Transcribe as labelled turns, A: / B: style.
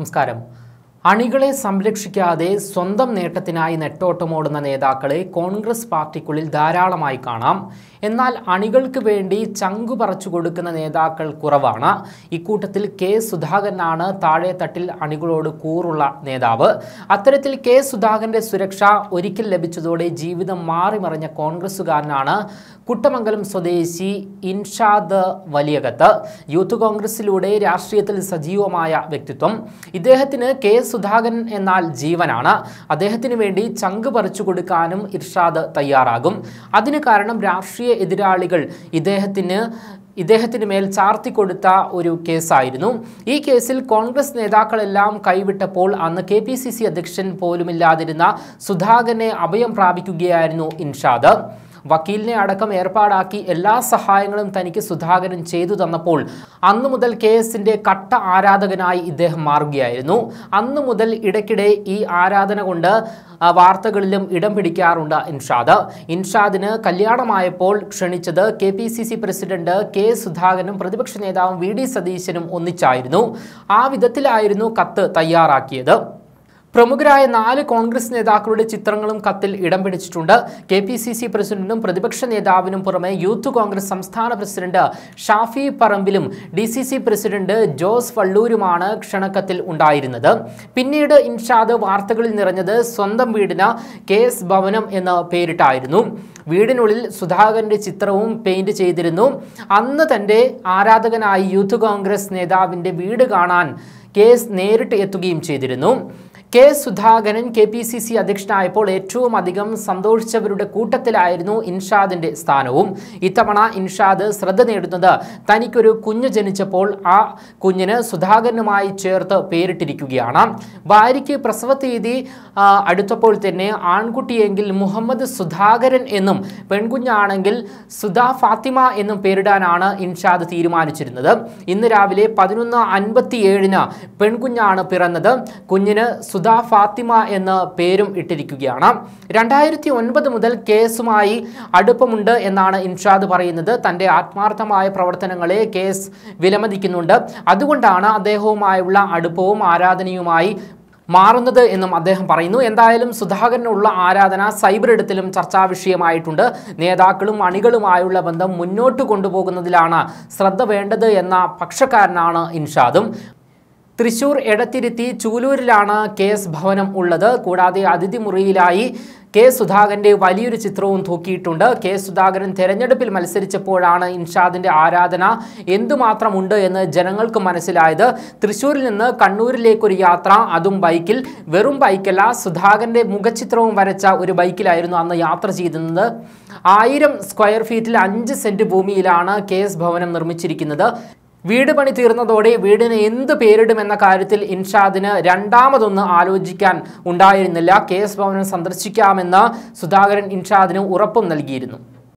A: നമസ്കാരം അണികളെ സംരക്ഷിക്കാതെ സ്വന്തം നേട്ടത്തിനായി നെട്ടോട്ടമോടുന്ന നേതാക്കളെ കോൺഗ്രസ് പാർട്ടിക്കുള്ളിൽ ധാരാളമായി കാണാം എന്നാൽ അണികൾക്ക് വേണ്ടി ചങ്കു പറച്ചു കൊടുക്കുന്ന നേതാക്കൾ കുറവാണ് ഇക്കൂട്ടത്തിൽ കെ സുധാകരനാണ് താഴെ തട്ടിൽ അണികളോട് കൂറുള്ള നേതാവ് അത്തരത്തിൽ കെ സുധാകരന്റെ സുരക്ഷ ഒരിക്കൽ ലഭിച്ചതോടെ ജീവിതം മാറിമറിഞ്ഞ കോൺഗ്രസ്സുകാരനാണ് കുട്ടമംഗലം സ്വദേശി ഇൻഷാദ് വലിയകത്ത് യൂത്ത് കോൺഗ്രസിലൂടെ രാഷ്ട്രീയത്തിൽ സജീവമായ വ്യക്തിത്വം ഇദ്ദേഹത്തിന് കെ സുധാകരൻ എന്നാൽ ജീവനാണ് അദ്ദേഹത്തിന് വേണ്ടി ചങ്ക് പറിച്ചു കൊടുക്കാനും ഇർഷാദ് തയ്യാറാകും അതിന് കാരണം രാഷ്ട്രീയ എതിരാളികൾ ഇദ്ദേഹത്തിന് ഇദ്ദേഹത്തിന് മേൽ ചാർത്തിക്കൊടുത്ത ഒരു കേസായിരുന്നു ഈ കേസിൽ കോൺഗ്രസ് നേതാക്കളെല്ലാം കൈവിട്ടപ്പോൾ അന്ന് കെ പി സി സി അധ്യക്ഷൻ പോലുമില്ലാതിരുന്ന സുധാകരനെ അഭയം പ്രാപിക്കുകയായിരുന്നു ഇൻഷാദ് വക്കീലിനെ അടക്കം ഏർപ്പാടാക്കി എല്ലാ സഹായങ്ങളും തനിക്ക് സുധാകരൻ ചെയ്തു തന്നപ്പോൾ അന്നു മുതൽ കെ എസിന്റെ കട്ട ആരാധകനായി ഇദ്ദേഹം മാറുകയായിരുന്നു അന്നു മുതൽ ഇടയ്ക്കിടെ ഈ ആരാധന കൊണ്ട് വാർത്തകളിലും ഇടം പിടിക്കാറുണ്ട് ഇൻഷാദ് ഇൻഷാദിന് കല്യാണമായപ്പോൾ ക്ഷണിച്ചത് K P C C president K സുധാകരനും പ്രതിപക്ഷ നേതാവും വി ഡി സതീശനും ഒന്നിച്ചായിരുന്നു ആ വിധത്തിലായിരുന്നു കത്ത് തയ്യാറാക്കിയത് പ്രമുഖരായ നാല് കോൺഗ്രസ് നേതാക്കളുടെ ചിത്രങ്ങളും കത്തിൽ ഇടം പിടിച്ചിട്ടുണ്ട് കെ പി സി സി പ്രസിഡന്റും പ്രതിപക്ഷ നേതാവിനും പുറമെ യൂത്ത് കോൺഗ്രസ് സംസ്ഥാന പ്രസിഡന്റ് ഷാഫി പറമ്പിലും D C C president Jose വള്ളൂരുമാണ് ക്ഷണക്കത്തിൽ ഉണ്ടായിരുന്നത് പിന്നീട് ഇൻഷാദ് വാർത്തകളിൽ നിറഞ്ഞത് സ്വന്തം വീടിന് കെ എസ് ഭവനം എന്ന പേരിട്ടായിരുന്നു വീടിനുള്ളിൽ സുധാകരന്റെ ചിത്രവും പെയിന്റ് ചെയ്തിരുന്നു അന്ന് തന്റെ ആരാധകനായി യൂത്ത് കോൺഗ്രസ് നേതാവിന്റെ വീട് കാണാൻ കേസ് നേരിട്ട് എത്തുകയും ചെയ്തിരുന്നു K Sudhakaran K P C C അധ്യക്ഷനായപ്പോൾ ഏറ്റവും അധികം സന്തോഷിച്ചവരുടെ കൂട്ടത്തിലായിരുന്നു ഇൻഷാദിന്റെ സ്ഥാനവും ഇത്തവണ ഇൻഷാദ് ശ്രദ്ധ നേടുന്നത് തനിക്കൊരു കുഞ്ഞ് ജനിച്ചപ്പോൾ ആ കുഞ്ഞിന് സുധാകരനുമായി ചേർത്ത് പേരിട്ടിരിക്കുകയാണ് ഭാര്യയ്ക്ക് പ്രസവ തീയതി അടുത്തപ്പോൾ തന്നെ ആൺകുട്ടിയെങ്കിൽ മുഹമ്മദ് സുധാകരൻ എന്നും പെൺകുഞ്ഞാണെങ്കിൽ സുധാ ഫാത്തിമ എന്നും പേരിടാനാണ് ഇൻഷാദ് തീരുമാനിച്ചിരുന്നത് ഇന്ന് രാവിലെ പതിനൊന്ന് അൻപത്തിയേഴിന് പെൺകുഞ്ഞാണ് പിറന്നത് കുഞ്ഞിന് സുധ ഫാത്തിമ എന്ന പേരും ഇട്ടിരിക്കുകയാണ് രണ്ടായിരത്തി ഒൻപത് മുതൽ കേസുമായി അടുപ്പമുണ്ട് എന്നാണ് ഇൻഷാദ് പറയുന്നത് തൻ്റെ ആത്മാർത്ഥമായ പ്രവർത്തനങ്ങളെ കേസ് വിലമതിക്കുന്നുണ്ട് അതുകൊണ്ടാണ് അദ്ദേഹവുമായുള്ള അടുപ്പവും ആരാധനയുമായി മാറുന്നത് എന്നും അദ്ദേഹം പറയുന്നു എന്തായാലും സുധാകരനുള്ള ആരാധന സൈബർ ഇടത്തിലും ചർച്ചാ വിഷയമായിട്ടുണ്ട് നേതാക്കളും അണികളുമായുള്ള ബന്ധം മുന്നോട്ട് കൊണ്ടുപോകുന്നതിലാണ് ശ്രദ്ധ വേണ്ടത് എന്ന പക്ഷക്കാരനാണ് ഇൻഷാദും തൃശൂർ എടത്തിരുത്തി ചൂലൂരിലാണ് കെ എസ് ഭവനം ഉള്ളത് കൂടാതെ അതിഥി മുറിയിലായി കെ സുധാകരന്റെ വലിയൊരു ചിത്രവും തൂക്കിയിട്ടുണ്ട് കെ സുധാകരൻ തെരഞ്ഞെടുപ്പിൽ മത്സരിച്ചപ്പോഴാണ് ഇൻഷാദിന്റെ ആരാധന എന്തുമാത്രമുണ്ട് എന്ന് ജനങ്ങൾക്ക് മനസ്സിലായത് തൃശൂരിൽ നിന്ന് കണ്ണൂരിലേക്കൊരു യാത്ര അതും ബൈക്കിൽ വെറും ബൈക്കല്ല സുധാകരന്റെ മുഖചിത്രവും വരച്ച ഒരു ബൈക്കിലായിരുന്നു അന്ന് യാത്ര ചെയ്തിരുന്നത് ആയിരം സ്ക്വയർ ഫീറ്റിൽ അഞ്ച് സെന്റ് ഭൂമിയിലാണ് കെ ഭവനം നിർമ്മിച്ചിരിക്കുന്നത് വീട് പണി തീർന്നതോടെ വീടിന് എന്ത് പേരിടുമെന്ന കാര്യത്തിൽ ഇൻഷാദിന് രണ്ടാമതൊന്ന് ആലോചിക്കാൻ ഉണ്ടായിരുന്നില്ല കെ എസ് ഭവനം സന്ദർശിക്കാമെന്ന് സുധാകരൻ ഇൻഷാദിന് ഉറപ്പും നൽകിയിരുന്നു